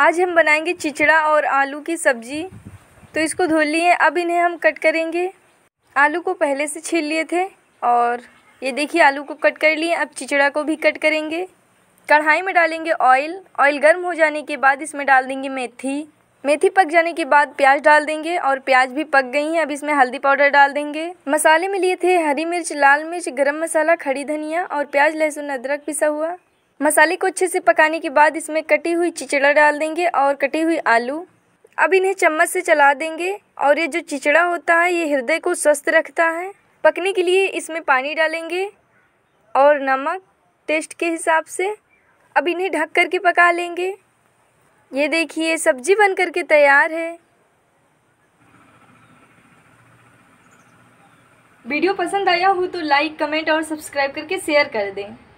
आज हम बनाएंगे चिचड़ा और आलू की सब्ज़ी तो इसको धो लिए अब इन्हें हम कट करेंगे आलू को पहले से छील लिए थे और ये देखिए आलू को कट कर लिए अब चिचड़ा को भी कट करेंगे कढ़ाई में डालेंगे ऑयल ऑयल गर्म हो जाने के बाद इसमें डाल देंगे मेथी मेथी पक जाने के बाद प्याज डाल देंगे और प्याज भी पक गई हैं अब इसमें हल्दी पाउडर डाल देंगे मसाले में लिए थे हरी मिर्च लाल मिर्च गरम मसाला खड़ी धनिया और प्याज लहसुन अदरक पिसा हुआ मसाले को अच्छे से पकाने के बाद इसमें कटी हुई चिचड़ा डाल देंगे और कटी हुई आलू अब इन्हें चम्मच से चला देंगे और ये जो चिचड़ा होता है ये हृदय को स्वस्थ रखता है पकने के लिए इसमें पानी डालेंगे और नमक टेस्ट के हिसाब से अब इन्हें ढक करके पका लेंगे ये देखिए सब्जी बन कर के तैयार है वीडियो पसंद आया हो तो लाइक कमेंट और सब्सक्राइब करके शेयर कर दें